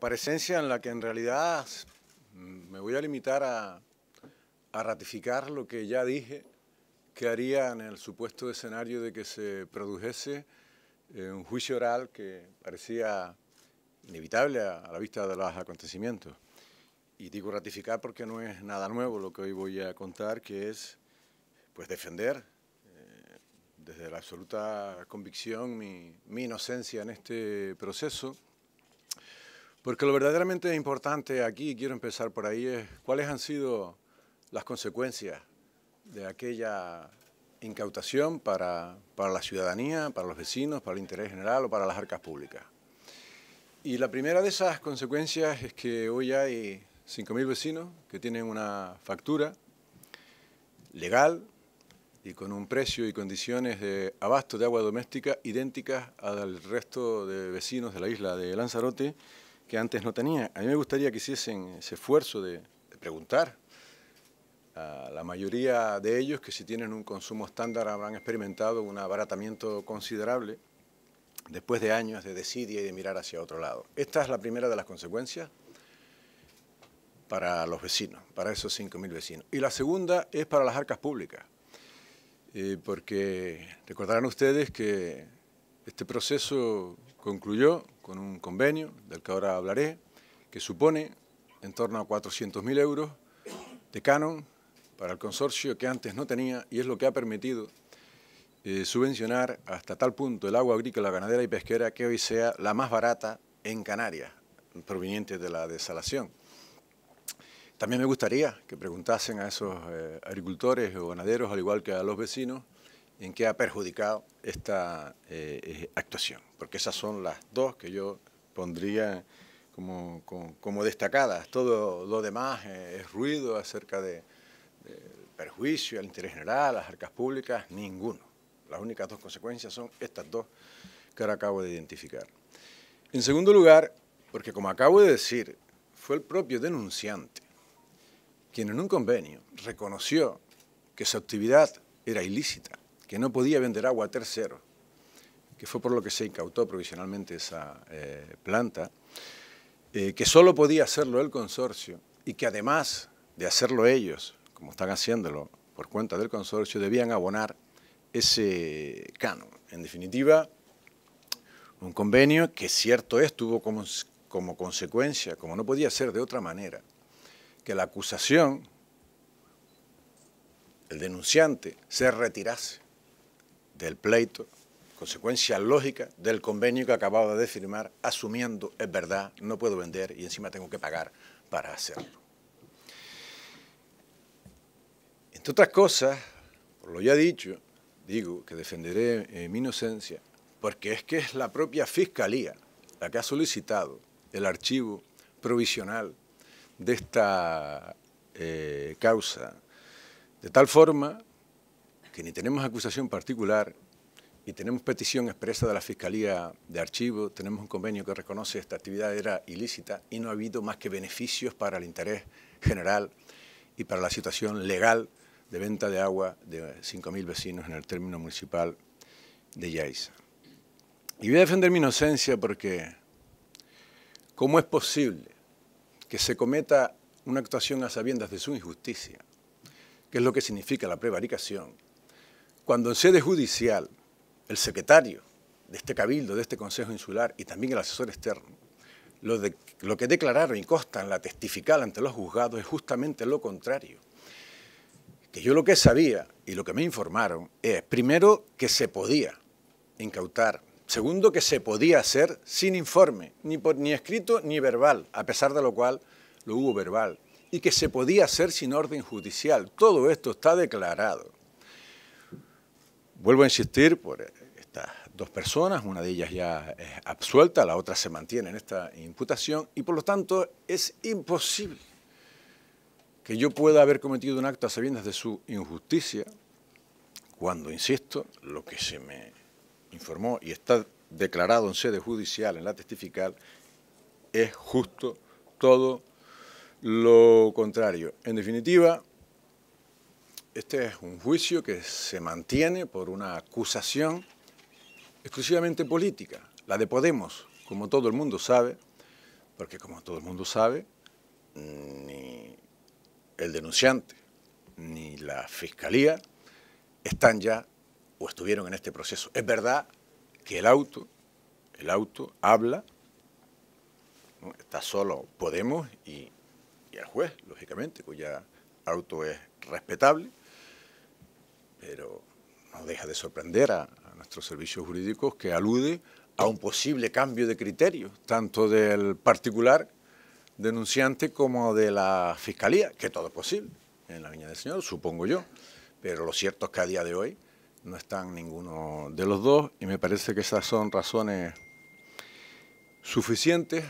aparencia en la que en realidad me voy a limitar a, ratificar lo que ya dije que haría en el supuesto escenario de que se produjese eh, un juicio oral que parecía inevitable a, la vista de los acontecimientos. Y digo ratificar porque no es nada nuevo lo que hoy voy a contar, que es pues defender eh, desde la absoluta convicción mi, mi inocencia en este proceso porque lo verdaderamente importante aquí, quiero empezar por ahí, es cuáles han sido las consecuencias de aquella incautación para, para, la ciudadanía, para los vecinos, para el interés general o para las arcas públicas. Y la primera de esas consecuencias es que hoy hay 5.000 vecinos que tienen una factura legal y con un precio y condiciones de abasto de agua doméstica idénticas al resto de vecinos de la isla de Lanzarote que antes no tenía. A mí me gustaría que hiciesen ese esfuerzo de, preguntar a la mayoría de ellos que si tienen un consumo estándar habrán experimentado un abaratamiento considerable después de años de decidir y de mirar hacia otro lado. Esta es la primera de las consecuencias para los vecinos, para esos 5.000 vecinos. Y la segunda es para las arcas públicas, eh, porque recordarán ustedes que este proceso concluyó con un convenio, del que ahora hablaré, que supone en torno a 400.000 euros de canon para el consorcio que antes no tenía y es lo que ha permitido eh, subvencionar hasta tal punto el agua agrícola, ganadera y pesquera que hoy sea la más barata en Canarias, proveniente de la desalación. También me gustaría que preguntasen a esos eh, agricultores o ganaderos, al igual que a los vecinos, en qué ha perjudicado esta eh, eh, actuación, porque esas son las dos que yo pondría como, destacadas. Todo lo demás eh, es ruido acerca de, del perjuicio al interés general, a las arcas públicas, ninguno. Las únicas dos consecuencias son estas dos que ahora acabo de identificar. En segundo lugar, porque como acabo de decir, fue el propio denunciante quien en un convenio reconoció que su actividad era ilícita que no podía vender agua a que fue por lo que se incautó provisionalmente esa eh, planta, eh, que solo podía hacerlo el consorcio y que además de hacerlo ellos, como están haciéndolo por cuenta del consorcio, debían abonar ese canon. En definitiva, un convenio que cierto es, tuvo como, como consecuencia, como no podía ser de otra manera, que la acusación, el denunciante, se retirase del pleito, consecuencia lógica del convenio que acababa de firmar, asumiendo, es verdad, no puedo vender y encima tengo que pagar para hacerlo. Entre otras cosas, por lo ya dicho, digo que defenderé eh, mi inocencia, porque es que es la propia Fiscalía la que ha solicitado el archivo provisional de esta eh, causa, de tal forma ni tenemos acusación particular y tenemos petición expresa de la Fiscalía de Archivo, tenemos un convenio que reconoce esta actividad era ilícita y no ha habido más que beneficios para el interés general y para la situación legal de venta de agua de 5.000 vecinos en el término municipal de Yaiza. Y voy a defender mi inocencia porque ¿cómo es posible que se cometa una actuación a sabiendas de su injusticia, ¿Qué es lo que significa la prevaricación, cuando en sede judicial el secretario de este cabildo, de este Consejo Insular y también el asesor externo, lo, que declararon y constan la testifical ante los juzgados es justamente lo contrario. Que yo lo que sabía y lo que me informaron es, primero, que se podía incautar Segundo, que se podía hacer sin informe, ni, por, ni, escrito ni verbal, a pesar de lo cual lo hubo verbal. Y que se podía hacer sin orden judicial. Todo esto está declarado vuelvo a insistir por eh, estas dos personas, una de ellas ya es absuelta, la otra se mantiene en esta imputación y por lo tanto es imposible que yo pueda haber cometido un acto a sabiendas de su injusticia cuando, insisto, lo que se me informó y está declarado en sede judicial, en la testifical, es justo todo lo contrario. En definitiva, este es un juicio que se mantiene por una acusación exclusivamente política, la de Podemos, como todo el mundo sabe, porque como todo el mundo sabe, ni el denunciante ni la fiscalía están ya o estuvieron en este proceso. Es verdad que el auto, el auto habla, está solo Podemos y el juez, lógicamente, cuya auto es respetable, pero no deja de sorprender a, nuestros servicios jurídicos que alude a un posible cambio de criterio, tanto del particular denunciante como de la fiscalía, que todo es posible en la Viña del Señor, supongo yo, pero lo cierto es que a día de hoy no están ninguno de los dos y me parece que esas son razones suficientes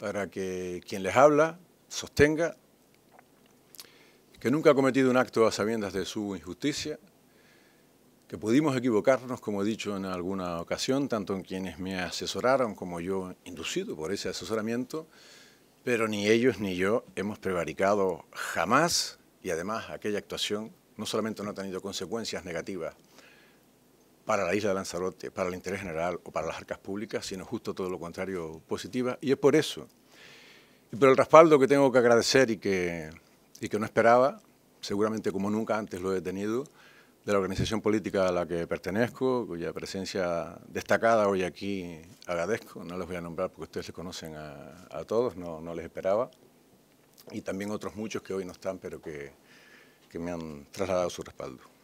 para que quien les habla sostenga que nunca ha cometido un acto a sabiendas de su injusticia, que pudimos equivocarnos, como he dicho en alguna ocasión, tanto en quienes me asesoraron como yo, inducido por ese asesoramiento, pero ni ellos ni yo hemos prevaricado jamás y además aquella actuación no solamente no ha tenido consecuencias negativas para la isla de Lanzarote, para el interés general o para las arcas públicas, sino justo todo lo contrario, positiva, y es por eso. Y por el respaldo que tengo que agradecer y que, y que no esperaba, seguramente como nunca antes lo he tenido, de la organización política a la que pertenezco, cuya presencia destacada hoy aquí agradezco. No los voy a nombrar porque ustedes se conocen a, todos, no, no, les esperaba. Y también otros muchos que hoy no están, pero que me han trasladado su respaldo.